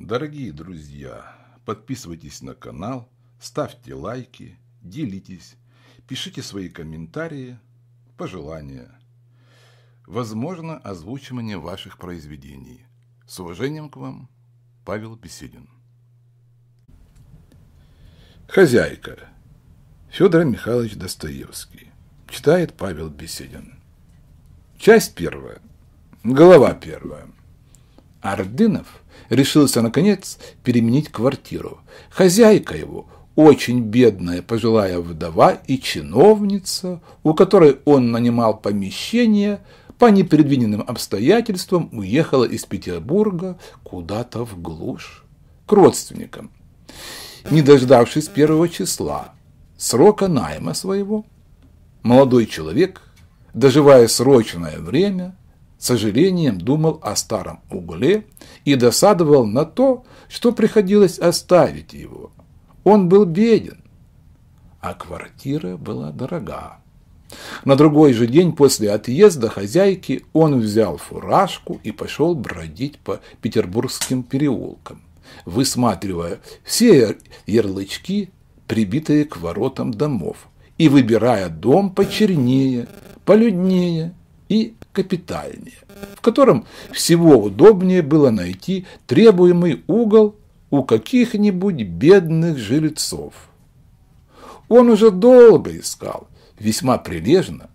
Дорогие друзья, подписывайтесь на канал, ставьте лайки, делитесь, пишите свои комментарии, пожелания. Возможно, озвучивание ваших произведений. С уважением к вам, Павел Беседин. Хозяйка. Федор Михайлович Достоевский. Читает Павел Беседин. Часть первая. Глава первая. Ордынов решился, наконец, переменить квартиру. Хозяйка его, очень бедная пожилая вдова и чиновница, у которой он нанимал помещение, по непредвиденным обстоятельствам уехала из Петербурга куда-то в глушь, к родственникам. Не дождавшись первого числа срока найма своего, молодой человек, доживая срочное время, сожалением думал о старом угле и досадовал на то, что приходилось оставить его. Он был беден, а квартира была дорога. На другой же день после отъезда хозяйки он взял фуражку и пошел бродить по петербургским переулкам, высматривая все ярлычки, прибитые к воротам домов, и выбирая дом почернее, полюднее – и капитальнее, в котором всего удобнее было найти требуемый угол у каких-нибудь бедных жильцов. Он уже долго искал, весьма прилежно,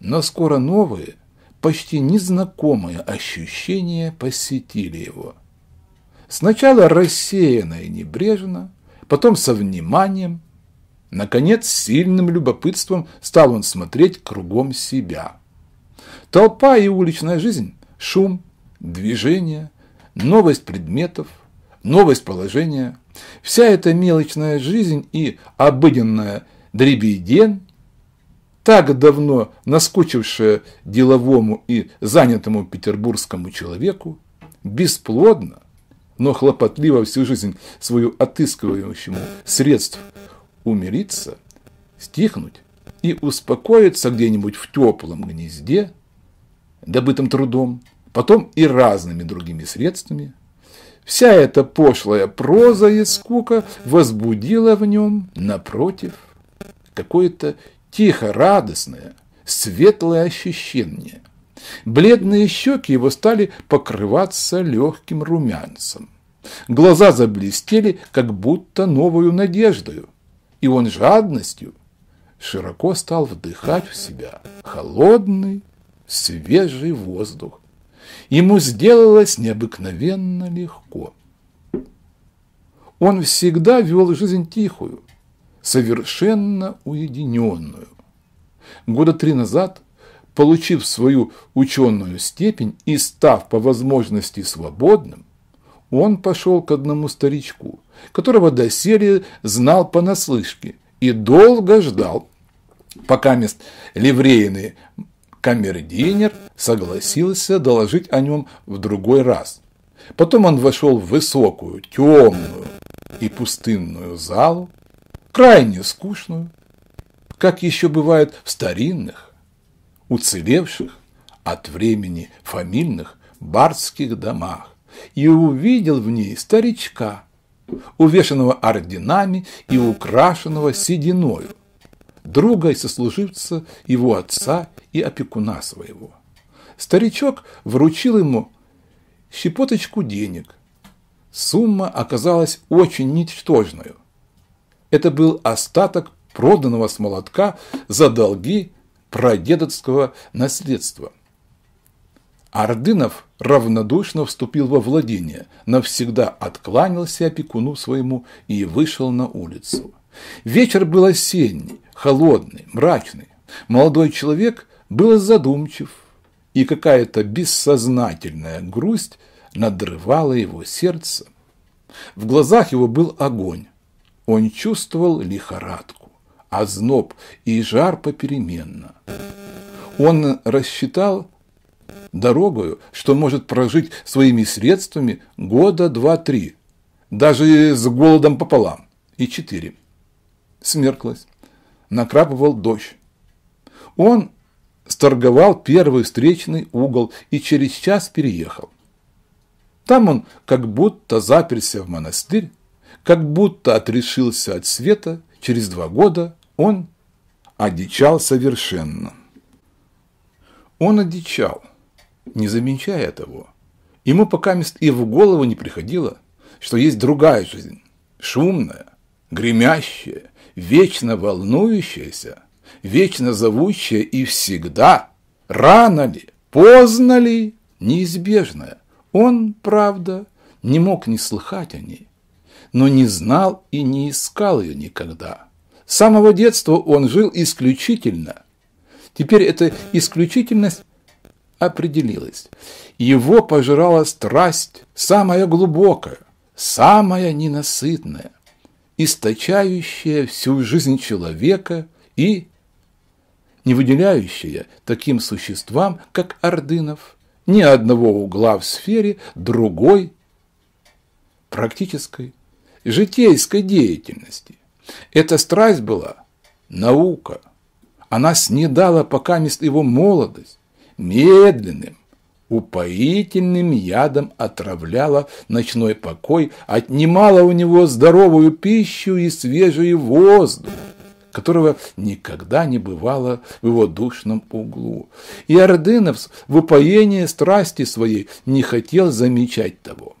но скоро новые, почти незнакомые ощущения посетили его. Сначала рассеянно и небрежно, потом со вниманием, наконец, сильным любопытством стал он смотреть кругом себя – Толпа и уличная жизнь – шум, движение, новость предметов, новость положения. Вся эта мелочная жизнь и обыденная дребедень, так давно наскучившая деловому и занятому петербургскому человеку, бесплодно, но хлопотливо всю жизнь свою отыскивающему средств умириться, стихнуть и успокоиться где-нибудь в теплом гнезде – добытым трудом, потом и разными другими средствами. Вся эта пошлая проза и скука возбудила в нем, напротив, какое-то тихо радостное, светлое ощущение. Бледные щеки его стали покрываться легким румянцем. Глаза заблестели, как будто новую надеждою, и он жадностью широко стал вдыхать в себя холодный свежий воздух. Ему сделалось необыкновенно легко. Он всегда вел жизнь тихую, совершенно уединенную. Года три назад, получив свою ученую степень и став по возможности свободным, он пошел к одному старичку, которого доселе знал понаслышке и долго ждал, пока мест ливрейные Камердинер согласился доложить о нем в другой раз. Потом он вошел в высокую, темную и пустынную залу, крайне скучную, как еще бывает в старинных, уцелевших от времени фамильных барских домах, и увидел в ней старичка, увешанного орденами и украшенного сединою, друга и сослуживца его отца и опекуна своего. Старичок вручил ему щепоточку денег. Сумма оказалась очень ничтожной. Это был остаток проданного с молотка за долги прадедовского наследства. Ордынов равнодушно вступил во владение, навсегда откланялся опекуну своему и вышел на улицу. Вечер был осенний, холодный, мрачный. Молодой человек был задумчив, и какая-то бессознательная грусть надрывала его сердце. В глазах его был огонь. Он чувствовал лихорадку, озноб и жар попеременно. Он рассчитал дорогою, что может прожить своими средствами года два-три, даже с голодом пополам, и четыре. Смерклось. Накрапывал дождь. Он сторговал первый встречный угол и через час переехал. Там он как будто заперся в монастырь, как будто отрешился от света, через два года он одичал совершенно. Он одичал, не замечая того. Ему пока мест и в голову не приходило, что есть другая жизнь, шумная, гремящая, вечно волнующаяся, вечно зовущая и всегда, рано ли, поздно ли, неизбежная. Он, правда, не мог не слыхать о ней, но не знал и не искал ее никогда. С самого детства он жил исключительно. Теперь эта исключительность определилась. Его пожирала страсть самая глубокая, самая ненасытная – источающая всю жизнь человека и не выделяющая таким существам, как Ордынов, ни одного угла в сфере другой практической, житейской деятельности. Эта страсть была наука. Она снедала пока мест его молодость медленным, упоительным ядом отравляла ночной покой, отнимала у него здоровую пищу и свежий воздух которого никогда не бывало в его душном углу. И Ордынов в упоении страсти своей не хотел замечать того.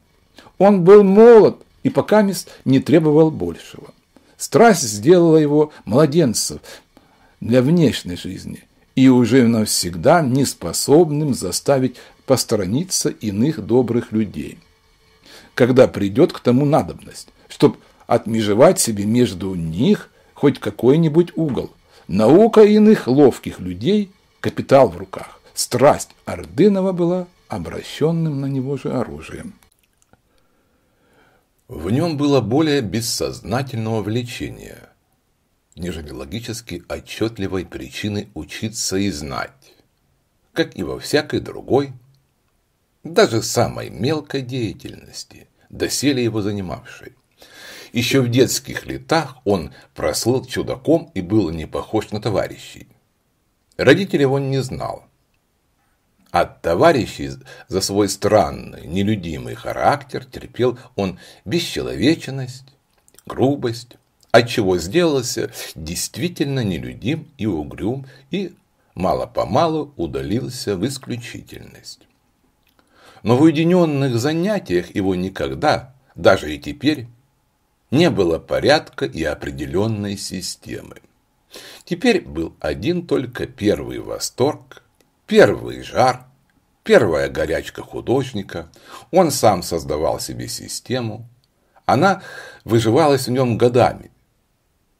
Он был молод и пока не требовал большего. Страсть сделала его младенцем для внешней жизни и уже навсегда неспособным заставить посторониться иных добрых людей, когда придет к тому надобность, чтоб отмежевать себе между них хоть какой-нибудь угол. Наука иных ловких людей – капитал в руках. Страсть Ордынова была обращенным на него же оружием. В нем было более бессознательного влечения, нежели логически отчетливой причины учиться и знать, как и во всякой другой даже самой мелкой деятельности, доселе его занимавшей. Еще в детских летах он прослыл чудаком и был не похож на товарищей. Родителей он не знал. От товарищей за свой странный, нелюдимый характер терпел он бесчеловечность, грубость, отчего сделался действительно нелюдим и угрюм и мало-помалу удалился в исключительность но в уединенных занятиях его никогда, даже и теперь, не было порядка и определенной системы. Теперь был один только первый восторг, первый жар, первая горячка художника. Он сам создавал себе систему. Она выживалась в нем годами.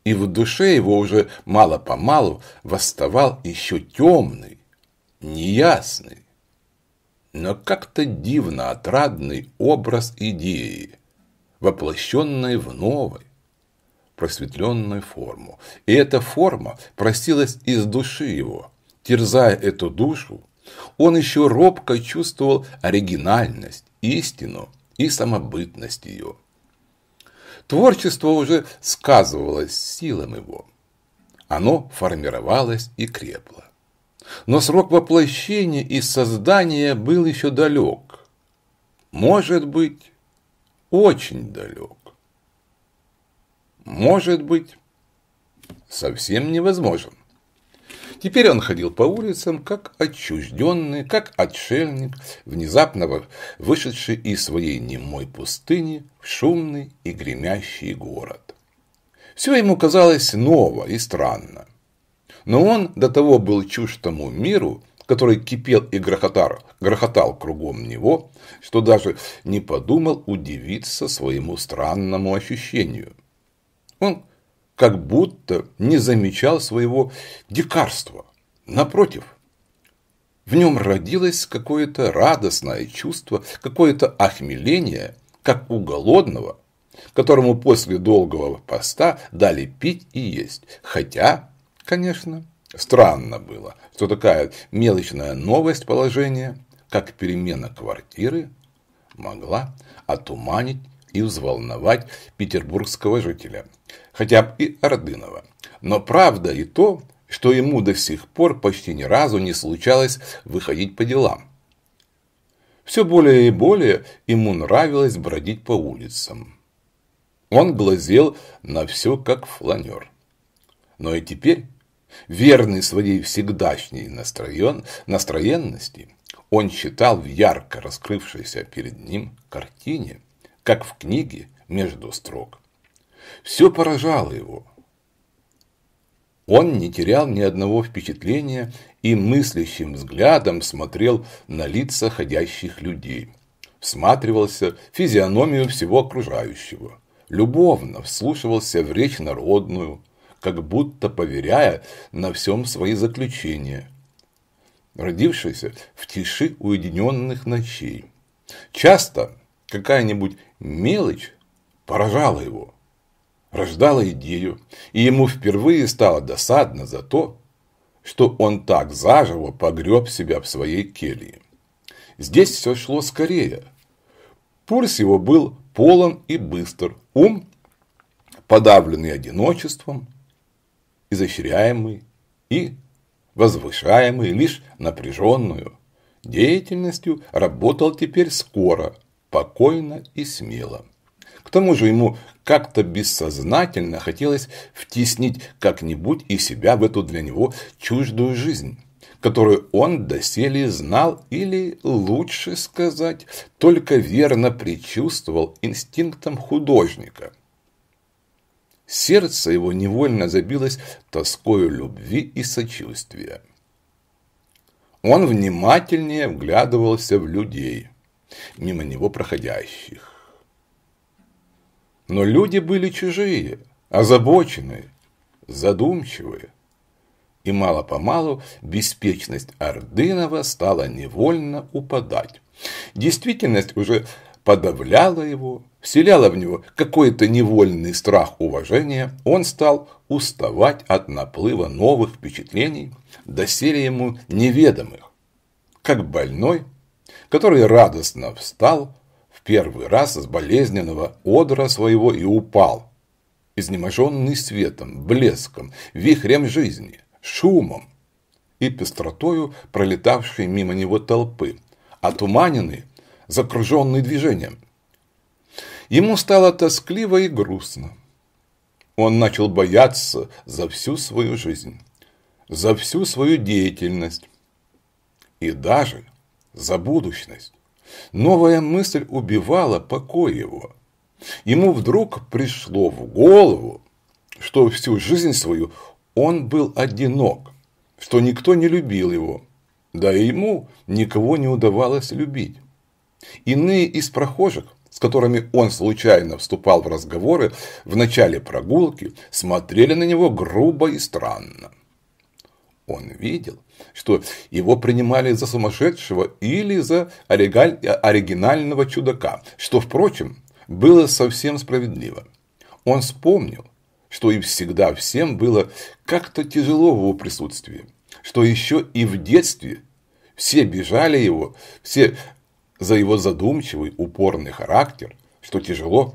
И в душе его уже мало-помалу восставал еще темный, неясный, но как-то дивно отрадный образ идеи, воплощенной в новой, просветленную форму. И эта форма просилась из души его. Терзая эту душу, он еще робко чувствовал оригинальность, истину и самобытность ее. Творчество уже сказывалось силам его. Оно формировалось и крепло. Но срок воплощения и создания был еще далек. Может быть, очень далек. Может быть, совсем невозможен. Теперь он ходил по улицам, как отчужденный, как отшельник, внезапно вышедший из своей немой пустыни в шумный и гремящий город. Все ему казалось ново и странно. Но он до того был чушь тому миру, который кипел и грохотал, грохотал кругом него, что даже не подумал удивиться своему странному ощущению. Он как будто не замечал своего дикарства. Напротив, в нем родилось какое-то радостное чувство, какое-то охмеление, как у голодного, которому после долгого поста дали пить и есть, хотя Конечно, странно было, что такая мелочная новость положения, как перемена квартиры, могла отуманить и взволновать петербургского жителя, хотя бы и Ордынова. Но правда и то, что ему до сих пор почти ни разу не случалось выходить по делам. Все более и более ему нравилось бродить по улицам. Он глазел на все как фланер. Но и теперь Верный своей всегдашней настроен, настроенности, он читал в ярко раскрывшейся перед ним картине, как в книге между строк. Все поражало его. Он не терял ни одного впечатления и мыслящим взглядом смотрел на лица ходящих людей. Всматривался в физиономию всего окружающего. Любовно вслушивался в речь народную, как будто поверяя на всем свои заключения, родившиеся в тиши уединенных ночей. Часто какая-нибудь мелочь поражала его, рождала идею, и ему впервые стало досадно за то, что он так заживо погреб себя в своей келье. Здесь все шло скорее. Пульс его был полон и быстр, ум, подавленный одиночеством, изощряемый и возвышаемый лишь напряженную деятельностью, работал теперь скоро, покойно и смело. К тому же ему как-то бессознательно хотелось втеснить как-нибудь и себя в эту для него чуждую жизнь, которую он доселе знал или, лучше сказать, только верно предчувствовал инстинктом художника – Сердце его невольно забилось тоскою любви и сочувствия. Он внимательнее вглядывался в людей, мимо него проходящих. Но люди были чужие, озабоченные, задумчивые. И мало-помалу беспечность Ордынова стала невольно упадать. Действительность уже подавляла его, вселяло в него какой-то невольный страх уважения, он стал уставать от наплыва новых впечатлений, доселе ему неведомых, как больной, который радостно встал в первый раз с болезненного одра своего и упал, изнеможенный светом, блеском, вихрем жизни, шумом и пестротою пролетавшей мимо него толпы, отуманенный, закруженный движением – Ему стало тоскливо и грустно. Он начал бояться за всю свою жизнь, за всю свою деятельность и даже за будущность. Новая мысль убивала покой его. Ему вдруг пришло в голову, что всю жизнь свою он был одинок, что никто не любил его, да и ему никого не удавалось любить. Иные из прохожих – с которыми он случайно вступал в разговоры в начале прогулки, смотрели на него грубо и странно. Он видел, что его принимали за сумасшедшего или за оригинального чудака, что, впрочем, было совсем справедливо. Он вспомнил, что и всегда всем было как-то тяжело в его присутствии, что еще и в детстве все бежали его, все за его задумчивый, упорный характер, что тяжело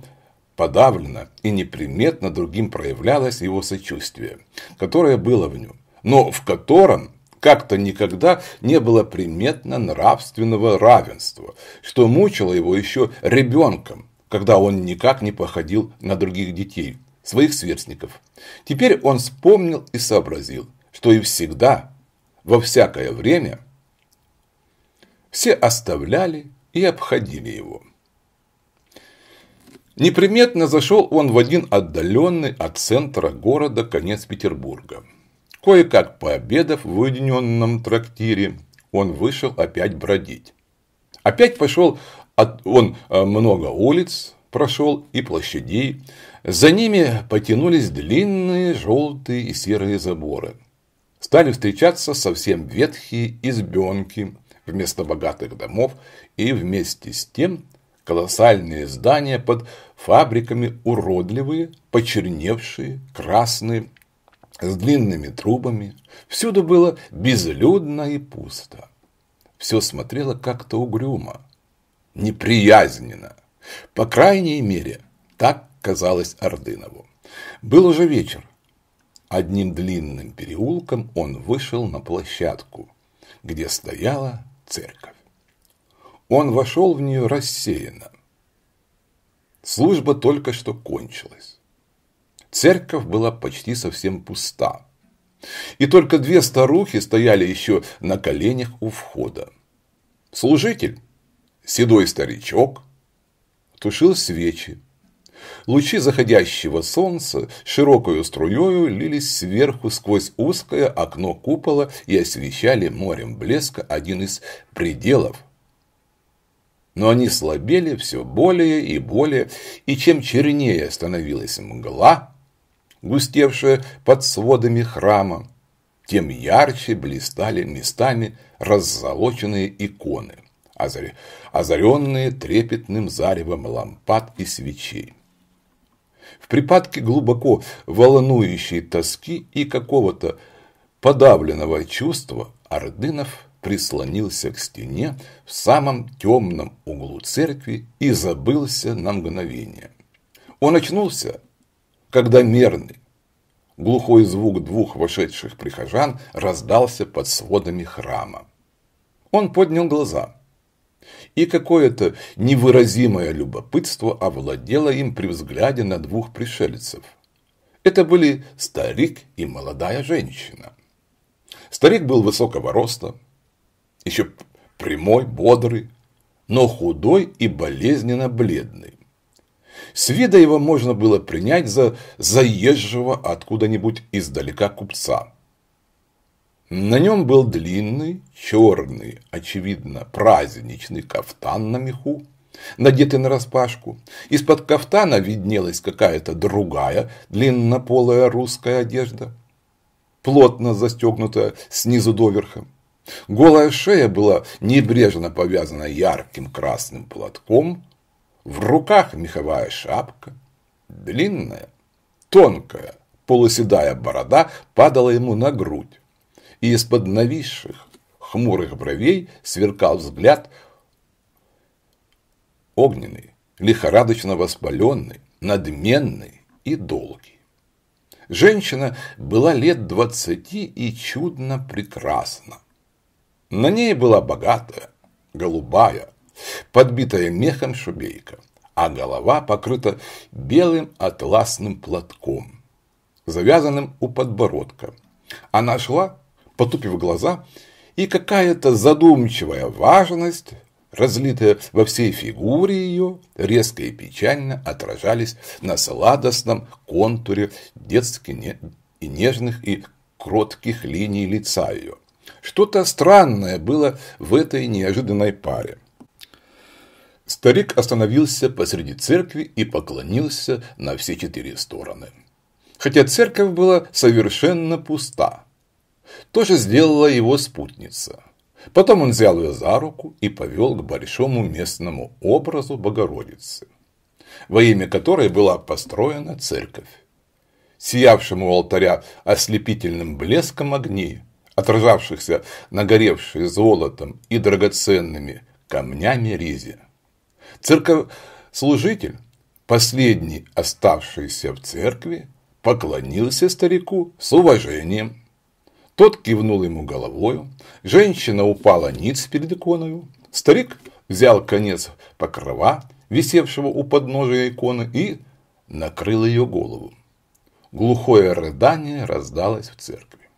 подавлено и неприметно другим проявлялось его сочувствие, которое было в нем, но в котором как-то никогда не было приметно нравственного равенства, что мучило его еще ребенком, когда он никак не походил на других детей, своих сверстников. Теперь он вспомнил и сообразил, что и всегда, во всякое время, все оставляли и обходили его. Неприметно зашел он в один отдаленный от центра города конец Петербурга. Кое-как пообедав в уединенном трактире, он вышел опять бродить. Опять пошел от, он э, много улиц, прошел и площадей. За ними потянулись длинные желтые и серые заборы. Стали встречаться совсем ветхие избенки, вместо богатых домов и вместе с тем колоссальные здания под фабриками уродливые, почерневшие, красные, с длинными трубами. Всюду было безлюдно и пусто. Все смотрело как-то угрюмо, неприязненно. По крайней мере, так казалось Ордынову. Был уже вечер. Одним длинным переулком он вышел на площадку, где стояла церковь. Он вошел в нее рассеянно. Служба только что кончилась. Церковь была почти совсем пуста. И только две старухи стояли еще на коленях у входа. Служитель, седой старичок, тушил свечи Лучи заходящего солнца широкою струёю лились сверху сквозь узкое окно купола и освещали морем блеска один из пределов. Но они слабели все более и более, и чем чернее становилась мгла, густевшая под сводами храма, тем ярче блистали местами раззолоченные иконы, озаренные трепетным заревом лампад и свечей в припадке глубоко волнующей тоски и какого-то подавленного чувства Ордынов прислонился к стене в самом темном углу церкви и забылся на мгновение. Он очнулся, когда мерный, глухой звук двух вошедших прихожан раздался под сводами храма. Он поднял глаза – и какое-то невыразимое любопытство овладело им при взгляде на двух пришельцев. Это были старик и молодая женщина. Старик был высокого роста, еще прямой, бодрый, но худой и болезненно бледный. С вида его можно было принять за заезжего откуда-нибудь издалека купца – на нем был длинный, черный, очевидно, праздничный кафтан на меху, надетый нараспашку. Из-под кафтана виднелась какая-то другая, длиннополая русская одежда, плотно застегнутая снизу доверха. Голая шея была небрежно повязана ярким красным платком, в руках меховая шапка, длинная, тонкая, полуседая борода падала ему на грудь и из-под нависших хмурых бровей сверкал взгляд огненный, лихорадочно воспаленный, надменный и долгий. Женщина была лет двадцати и чудно прекрасна. На ней была богатая, голубая, подбитая мехом шубейка, а голова покрыта белым атласным платком, завязанным у подбородка. Она шла потупив глаза, и какая-то задумчивая важность, разлитая во всей фигуре ее, резко и печально отражались на сладостном контуре детски не... и нежных и кротких линий лица ее. Что-то странное было в этой неожиданной паре. Старик остановился посреди церкви и поклонился на все четыре стороны. Хотя церковь была совершенно пуста, то же сделала его спутница. Потом он взял ее за руку и повел к большому местному образу Богородицы, во имя которой была построена церковь. Сиявшему у алтаря ослепительным блеском огней, отражавшихся нагоревшие золотом и драгоценными камнями ризе. Церковь-служитель, последний оставшийся в церкви, поклонился старику с уважением тот кивнул ему головою, женщина упала ниц перед иконою, старик взял конец покрова, висевшего у подножия иконы, и накрыл ее голову. Глухое рыдание раздалось в церкви.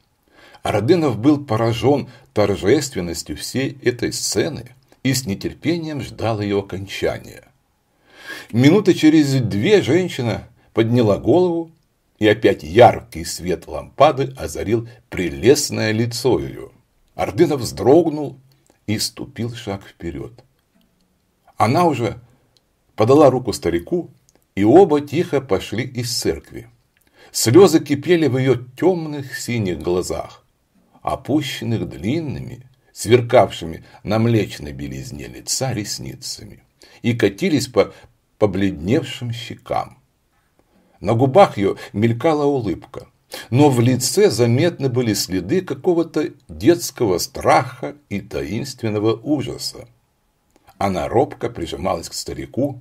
Ордынов был поражен торжественностью всей этой сцены и с нетерпением ждал ее окончания. Минуты через две женщина подняла голову и опять яркий свет лампады озарил прелестное лицо ее. Ордынов вздрогнул и ступил шаг вперед. Она уже подала руку старику, и оба тихо пошли из церкви. Слезы кипели в ее темных синих глазах, опущенных длинными, сверкавшими на млечной белизне лица ресницами, и катились по побледневшим щекам. На губах ее мелькала улыбка. Но в лице заметны были следы какого-то детского страха и таинственного ужаса. Она робко прижималась к старику,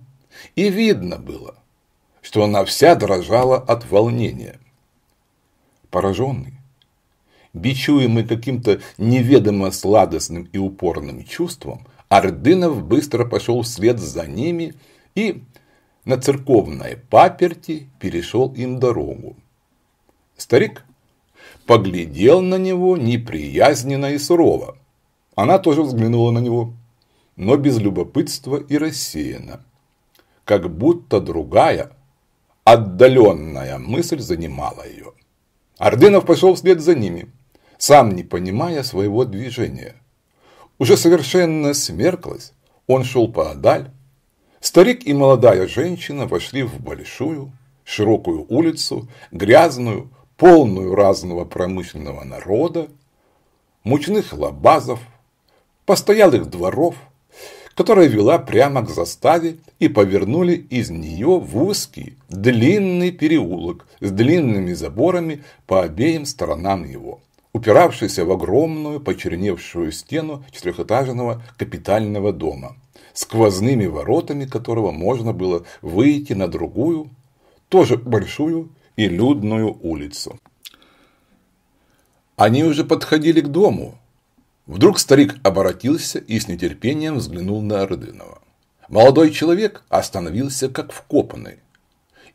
и видно было, что она вся дрожала от волнения. Пораженный, бичуемый каким-то неведомо сладостным и упорным чувством, Ордынов быстро пошел вслед за ними и на церковной паперти перешел им дорогу. Старик поглядел на него неприязненно и сурово. Она тоже взглянула на него, но без любопытства и рассеяна, Как будто другая, отдаленная мысль занимала ее. Ордынов пошел вслед за ними, сам не понимая своего движения. Уже совершенно смерклась, он шел поодаль, Старик и молодая женщина вошли в большую, широкую улицу, грязную, полную разного промышленного народа, мучных лабазов, постоялых дворов, которая вела прямо к заставе, и повернули из нее в узкий, длинный переулок с длинными заборами по обеим сторонам его, упиравшийся в огромную почерневшую стену четырехэтажного капитального дома – сквозными воротами которого можно было выйти на другую, тоже большую и людную улицу. Они уже подходили к дому. Вдруг старик оборотился и с нетерпением взглянул на Ордынова. Молодой человек остановился как вкопанный.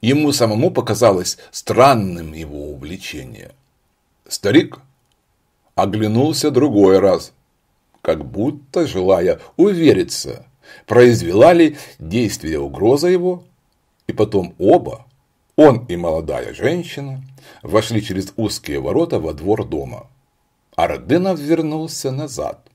Ему самому показалось странным его увлечение. Старик оглянулся другой раз, как будто желая увериться, произвела ли действие угроза его, и потом оба, он и молодая женщина, вошли через узкие ворота во двор дома. Ардынов вернулся назад.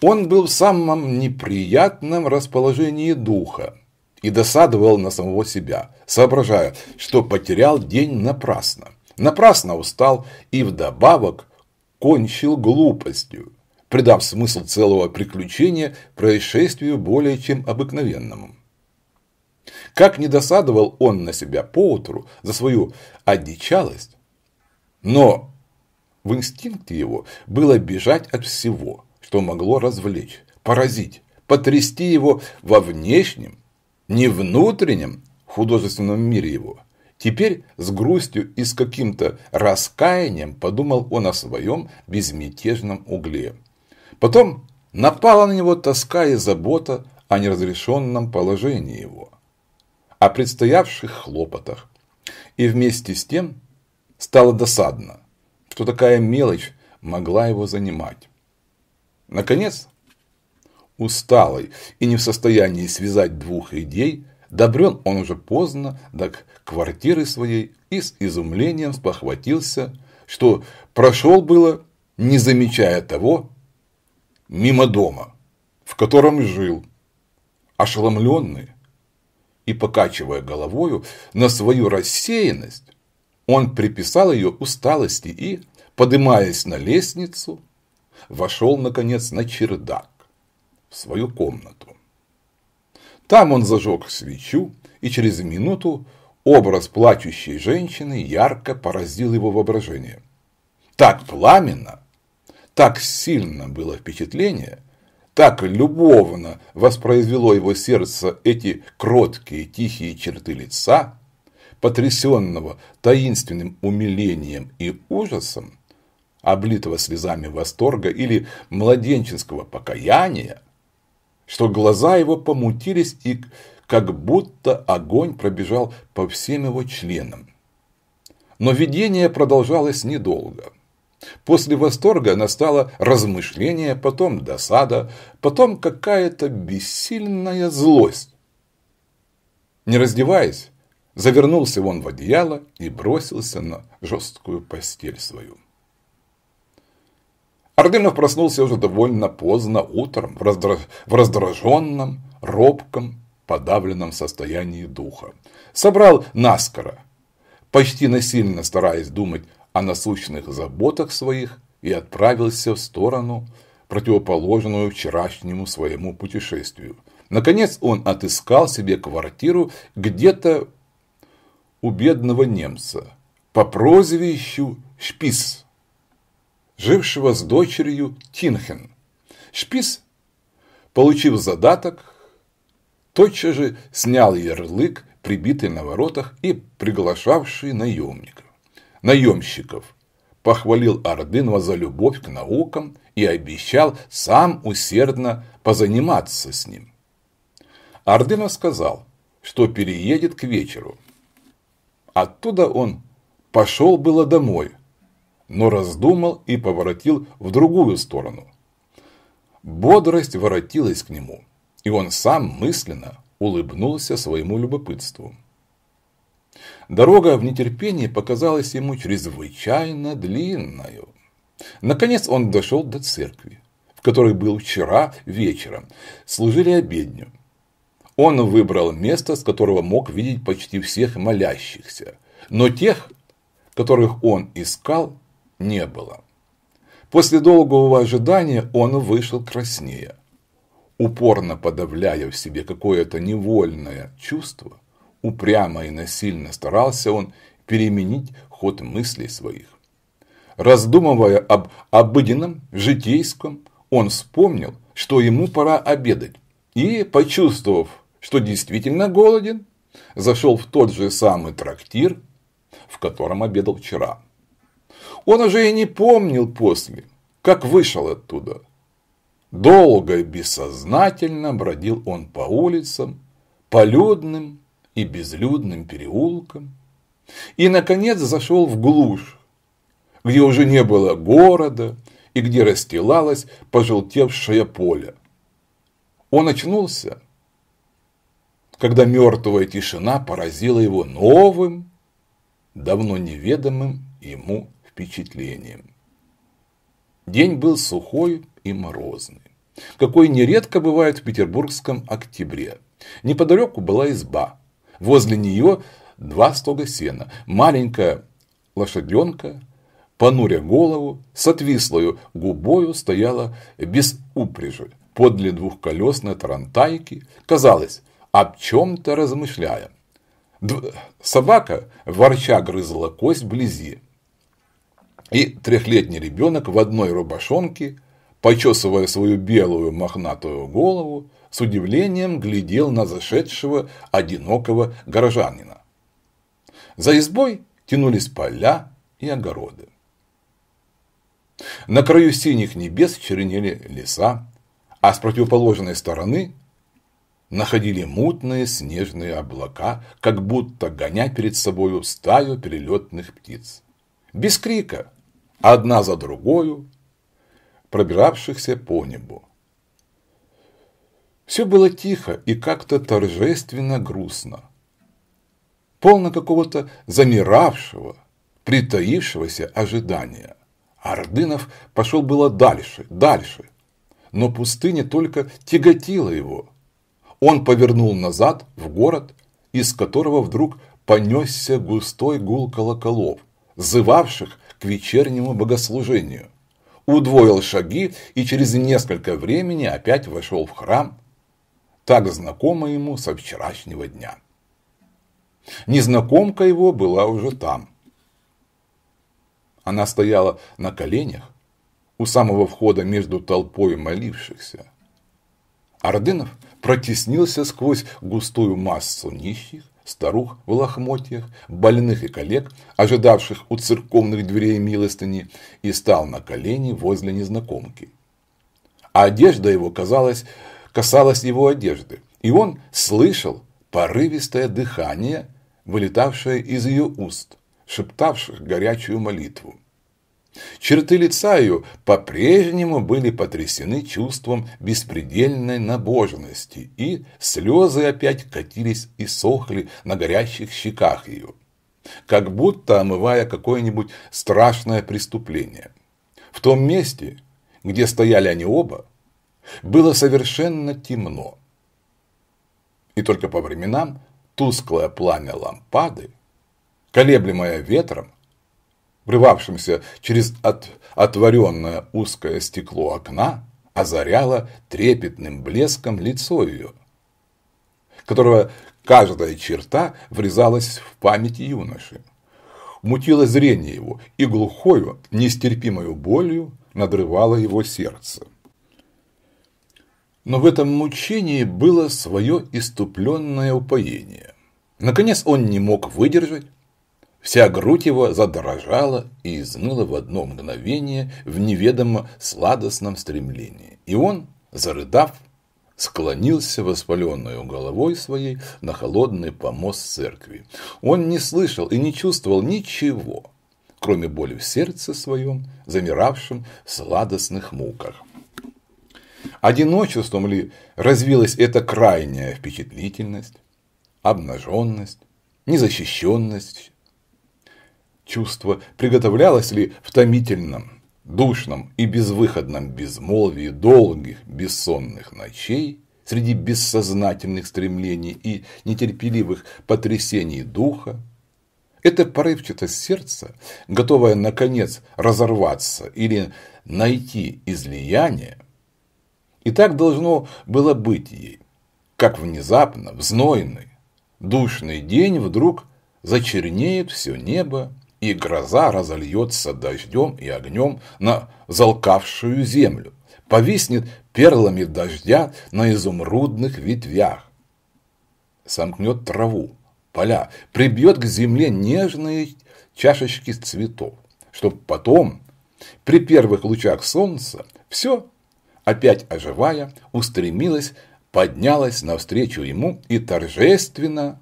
Он был в самом неприятном расположении духа и досадовал на самого себя, соображая, что потерял день напрасно. Напрасно устал и вдобавок кончил глупостью придав смысл целого приключения происшествию более чем обыкновенному. Как не досадовал он на себя поутру за свою одичалость, но в инстинкте его было бежать от всего, что могло развлечь, поразить, потрясти его во внешнем, не внутреннем художественном мире его. Теперь с грустью и с каким-то раскаянием подумал он о своем безмятежном угле. Потом напала на него тоска и забота о неразрешенном положении его, о предстоявших хлопотах. И вместе с тем стало досадно, что такая мелочь могла его занимать. Наконец, усталый и не в состоянии связать двух идей, добрен он уже поздно до квартиры своей и с изумлением спохватился, что прошел было, не замечая того, мимо дома, в котором жил, ошеломленный и покачивая головою на свою рассеянность, он приписал ее усталости и, поднимаясь на лестницу, вошел, наконец, на чердак, в свою комнату. Там он зажег свечу, и через минуту образ плачущей женщины ярко поразил его воображение. Так пламенно, так сильно было впечатление, так любовно воспроизвело его сердце эти кроткие тихие черты лица, потрясенного таинственным умилением и ужасом, облитого слезами восторга или младенческого покаяния, что глаза его помутились и как будто огонь пробежал по всем его членам. Но видение продолжалось недолго. После восторга настало размышление, потом досада, потом какая-то бессильная злость. Не раздеваясь, завернулся он в одеяло и бросился на жесткую постель свою. Ардынов проснулся уже довольно поздно утром, в, раздраж... в раздраженном, робком, подавленном состоянии духа. Собрал наскоро, почти насильно стараясь думать о насущных заботах своих и отправился в сторону, противоположную вчерашнему своему путешествию. Наконец он отыскал себе квартиру где-то у бедного немца по прозвищу Шпис, жившего с дочерью Тинхен. Шпис, получив задаток, тотчас же снял ярлык, прибитый на воротах и приглашавший наемник наемщиков. Похвалил Ордынова за любовь к наукам и обещал сам усердно позаниматься с ним. Ордынов сказал, что переедет к вечеру. Оттуда он пошел было домой, но раздумал и поворотил в другую сторону. Бодрость воротилась к нему, и он сам мысленно улыбнулся своему любопытству. Дорога в нетерпении показалась ему чрезвычайно длинною. Наконец он дошел до церкви, в которой был вчера вечером. Служили обедню. Он выбрал место, с которого мог видеть почти всех молящихся. Но тех, которых он искал, не было. После долгого ожидания он вышел краснее. Упорно подавляя в себе какое-то невольное чувство – упрямо и насильно старался он переменить ход мыслей своих. Раздумывая об обыденном, житейском, он вспомнил, что ему пора обедать. И, почувствовав, что действительно голоден, зашел в тот же самый трактир, в котором обедал вчера. Он уже и не помнил после, как вышел оттуда. Долго и бессознательно бродил он по улицам, по людным, и безлюдным переулком, и, наконец, зашел в глушь, где уже не было города и где расстилалось пожелтевшее поле. Он очнулся, когда мертвая тишина поразила его новым, давно неведомым ему впечатлением. День был сухой и морозный, какой нередко бывает в петербургском октябре. Неподалеку была изба, Возле нее два стога сена, маленькая лошаденка, понуря голову, с отвислою губою стояла без упряжи, подле двухколесной тарантайки, казалось, об чем-то размышляя. Дв... Собака ворча грызла кость вблизи, и трехлетний ребенок в одной рубашонке, почесывая свою белую мохнатую голову, с удивлением глядел на зашедшего одинокого горожанина. За избой тянулись поля и огороды. На краю синих небес чернели леса, а с противоположной стороны находили мутные снежные облака, как будто гоня перед собою стаю перелетных птиц. Без крика, одна за другою, пробиравшихся по небу. Все было тихо и как-то торжественно грустно. Полно какого-то замиравшего, притаившегося ожидания. Ордынов пошел было дальше, дальше. Но пустыня только тяготила его. Он повернул назад в город, из которого вдруг понесся густой гул колоколов, зывавших к вечернему богослужению. Удвоил шаги и через несколько времени опять вошел в храм, так знакома ему со вчерашнего дня. Незнакомка его была уже там. Она стояла на коленях у самого входа между толпой молившихся. Ордынов протеснился сквозь густую массу нищих, старух в лохмотьях, больных и коллег, ожидавших у церковных дверей милостыни, и стал на колени возле незнакомки. А одежда его казалась касалась его одежды, и он слышал порывистое дыхание, вылетавшее из ее уст, шептавших горячую молитву. Черты лица ее по-прежнему были потрясены чувством беспредельной набожности, и слезы опять катились и сохли на горящих щеках ее, как будто омывая какое-нибудь страшное преступление. В том месте, где стояли они оба, было совершенно темно. И только по временам тусклое пламя лампады, колеблемое ветром, врывавшимся через от, отворенное узкое стекло окна, озаряло трепетным блеском лицо ее, которого каждая черта врезалась в память юноши. Мутило зрение его, и глухою, нестерпимою болью надрывало его сердце. Но в этом мучении было свое иступленное упоение. Наконец он не мог выдержать. Вся грудь его задрожала и изныла в одно мгновение в неведомо сладостном стремлении. И он, зарыдав, склонился воспаленную головой своей на холодный помост церкви. Он не слышал и не чувствовал ничего, кроме боли в сердце своем, замиравшем в сладостных муках одиночеством ли развилась эта крайняя впечатлительность, обнаженность, незащищенность? Чувство приготовлялось ли в томительном, душном и безвыходном безмолвии долгих бессонных ночей среди бессознательных стремлений и нетерпеливых потрясений духа, эта порывчатость сердца, готовое наконец, разорваться или найти излияние, и так должно было быть ей. Как внезапно, в знойный, душный день вдруг зачернеет все небо, и гроза разольется дождем и огнем на залкавшую землю, повиснет перлами дождя на изумрудных ветвях, сомкнет траву, поля, прибьет к земле нежные чашечки цветов, чтобы потом, при первых лучах солнца, все опять оживая, устремилась, поднялась навстречу ему и торжественно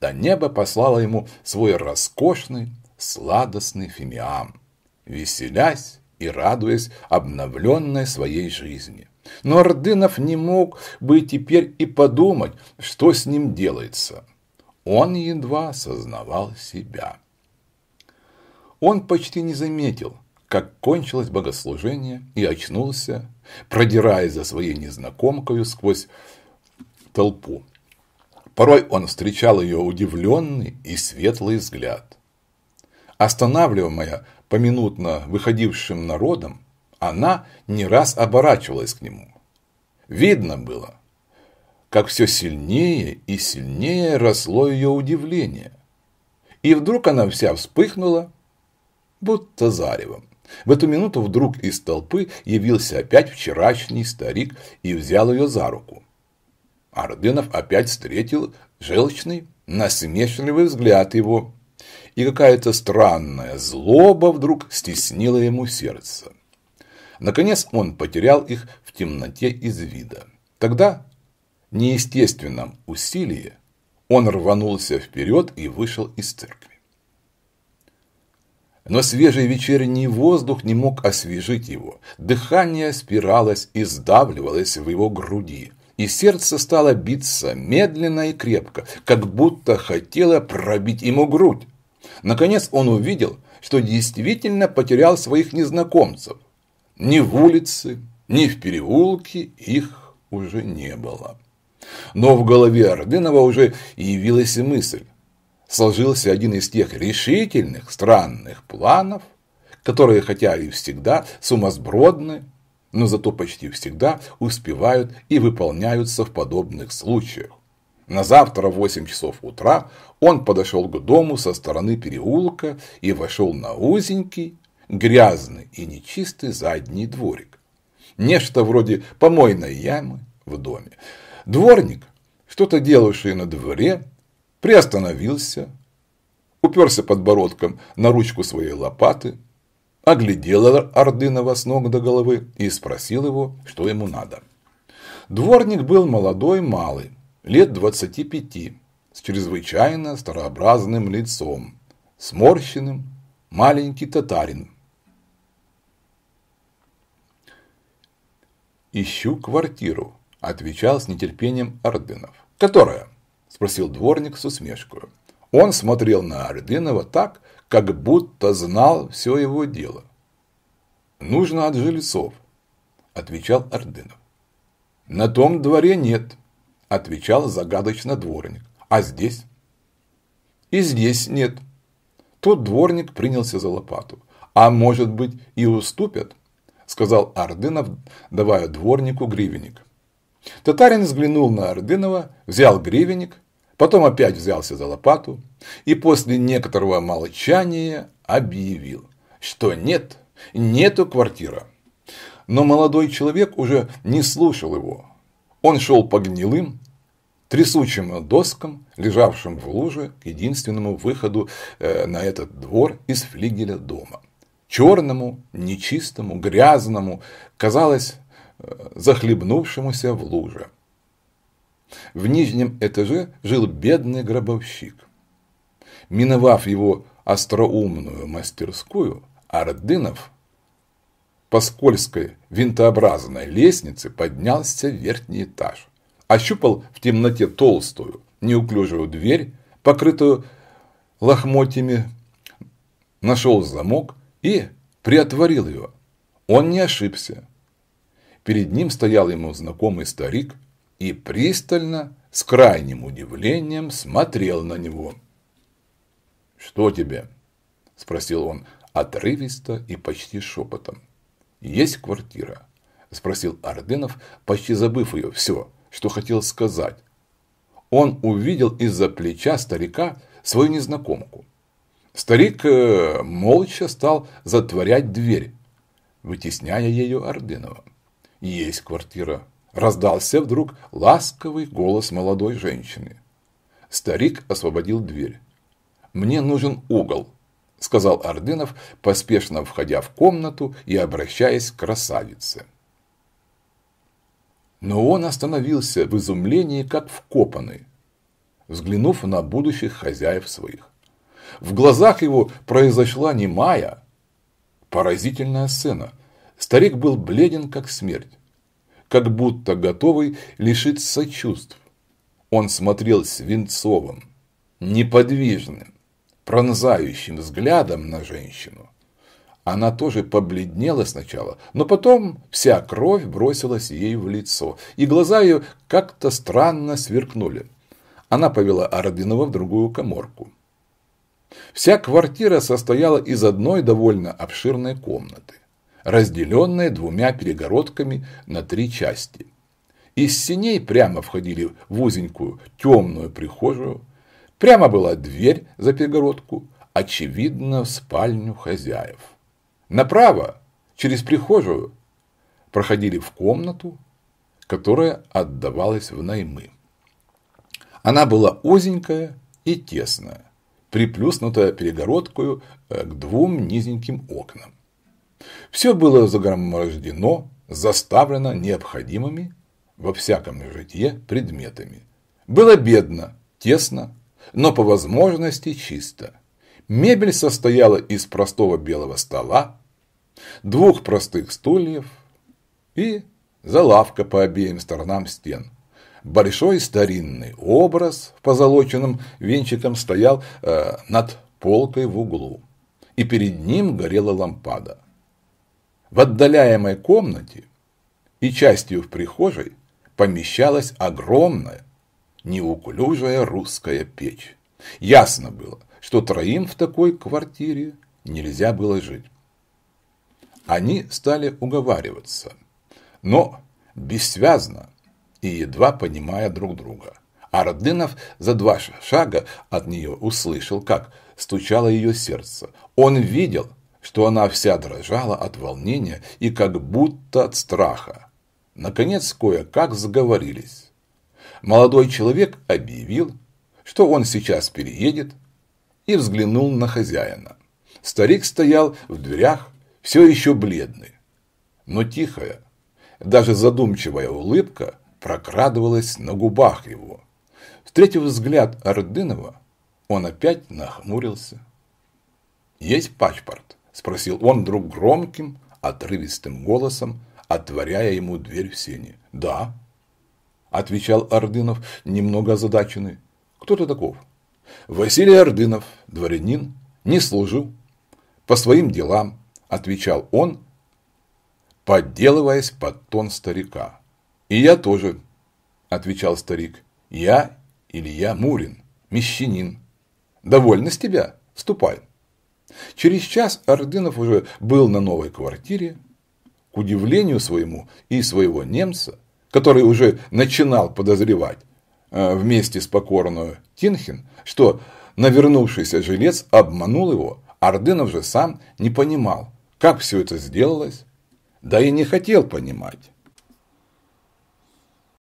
до неба послала ему свой роскошный, сладостный фимиам, веселясь и радуясь обновленной своей жизни. Но Ордынов не мог бы теперь и подумать, что с ним делается. Он едва сознавал себя. Он почти не заметил, как кончилось богослужение, и очнулся, продираясь за своей незнакомкою сквозь толпу. Порой он встречал ее удивленный и светлый взгляд. Останавливаемая поминутно выходившим народом, она не раз оборачивалась к нему. Видно было, как все сильнее и сильнее росло ее удивление. И вдруг она вся вспыхнула, будто заревом. В эту минуту вдруг из толпы явился опять вчерашний старик и взял ее за руку. Ардынов опять встретил желчный, насмешливый взгляд его, и какая-то странная злоба вдруг стеснила ему сердце. Наконец он потерял их в темноте из вида. Тогда, в неестественном усилии, он рванулся вперед и вышел из церкви. Но свежий вечерний воздух не мог освежить его. Дыхание спиралось и сдавливалось в его груди. И сердце стало биться медленно и крепко, как будто хотело пробить ему грудь. Наконец он увидел, что действительно потерял своих незнакомцев. Ни в улице, ни в переулке их уже не было. Но в голове Ордынова уже явилась мысль сложился один из тех решительных, странных планов, которые, хотя и всегда сумасбродны, но зато почти всегда успевают и выполняются в подобных случаях. На завтра в 8 часов утра он подошел к дому со стороны переулка и вошел на узенький, грязный и нечистый задний дворик. Нечто вроде помойной ямы в доме. Дворник, что-то делавший на дворе, приостановился, уперся подбородком на ручку своей лопаты, оглядел Ордынова с ног до головы и спросил его, что ему надо. Дворник был молодой малый, лет 25, с чрезвычайно старообразным лицом, сморщенным, маленький татарин. «Ищу квартиру», – отвечал с нетерпением Ордынов. «Которая?» спросил дворник с усмешкой. Он смотрел на Ордынова так, как будто знал все его дело. «Нужно от жильцов», – отвечал Ордынов. «На том дворе нет», – отвечал загадочно дворник. «А здесь?» «И здесь нет». Тот дворник принялся за лопату. «А может быть и уступят?» – сказал Ордынов, давая дворнику гривенник. Татарин взглянул на Ордынова, взял гривенник – Потом опять взялся за лопату и после некоторого молчания объявил, что нет, нету квартира. Но молодой человек уже не слушал его. Он шел по гнилым, трясучим доскам, лежавшим в луже к единственному выходу э, на этот двор из флигеля дома. Черному, нечистому, грязному, казалось, э, захлебнувшемуся в луже. В нижнем этаже жил бедный гробовщик. Миновав его остроумную мастерскую, Ардынов по скользкой винтообразной лестнице поднялся в верхний этаж. Ощупал в темноте толстую, неуклюжую дверь, покрытую лохмотьями, нашел замок и приотворил ее. Он не ошибся. Перед ним стоял ему знакомый старик – и пристально, с крайним удивлением, смотрел на него. «Что тебе?» – спросил он отрывисто и почти шепотом. «Есть квартира?» – спросил Ордынов, почти забыв ее все, что хотел сказать. Он увидел из-за плеча старика свою незнакомку. Старик э, молча стал затворять дверь, вытесняя ее Ордынова. «Есть квартира», Раздался вдруг ласковый голос молодой женщины. Старик освободил дверь. «Мне нужен угол», – сказал Ордынов, поспешно входя в комнату и обращаясь к красавице. Но он остановился в изумлении, как вкопанный, взглянув на будущих хозяев своих. В глазах его произошла немая, поразительная сцена. Старик был бледен, как смерть как будто готовый лишиться чувств. Он смотрел свинцовым, неподвижным, пронзающим взглядом на женщину. Она тоже побледнела сначала, но потом вся кровь бросилась ей в лицо, и глаза ее как-то странно сверкнули. Она повела Ордынова в другую коморку. Вся квартира состояла из одной довольно обширной комнаты разделенная двумя перегородками на три части. Из синей прямо входили в узенькую темную прихожую, прямо была дверь за перегородку, очевидно, в спальню хозяев. Направо, через прихожую, проходили в комнату, которая отдавалась в наймы. Она была узенькая и тесная, приплюснутая перегородкою э, к двум низеньким окнам. Все было загромождено, заставлено необходимыми во всяком житье предметами. Было бедно, тесно, но по возможности чисто. Мебель состояла из простого белого стола, двух простых стульев и залавка по обеим сторонам стен. Большой старинный образ в позолоченном венчиком стоял э, над полкой в углу, и перед ним горела лампада. В отдаляемой комнате и частью в прихожей помещалась огромная, неуклюжая русская печь. Ясно было, что троим в такой квартире нельзя было жить. Они стали уговариваться, но бессвязно и едва понимая друг друга. А за два шага от нее услышал, как стучало ее сердце. Он видел, что она вся дрожала от волнения и как будто от страха. Наконец, кое-как заговорились. Молодой человек объявил, что он сейчас переедет, и взглянул на хозяина. Старик стоял в дверях, все еще бледный, но тихая, даже задумчивая улыбка прокрадывалась на губах его. Встретив взгляд Ордынова, он опять нахмурился. «Есть паспорт?» Спросил он вдруг громким, отрывистым голосом, отворяя ему дверь в сене. «Да», – отвечал Ордынов, немного озадаченный. «Кто ты таков?» «Василий Ордынов, дворянин, не служил. По своим делам», – отвечал он, подделываясь под тон старика. «И я тоже», – отвечал старик. «Я Илья Мурин, мещанин. Довольно с тебя? Ступай». Через час Ордынов уже был на новой квартире, к удивлению своему и своего немца, который уже начинал подозревать э, вместе с покорную Тинхин, что навернувшийся жилец обманул его, Ордынов же сам не понимал, как все это сделалось, да и не хотел понимать.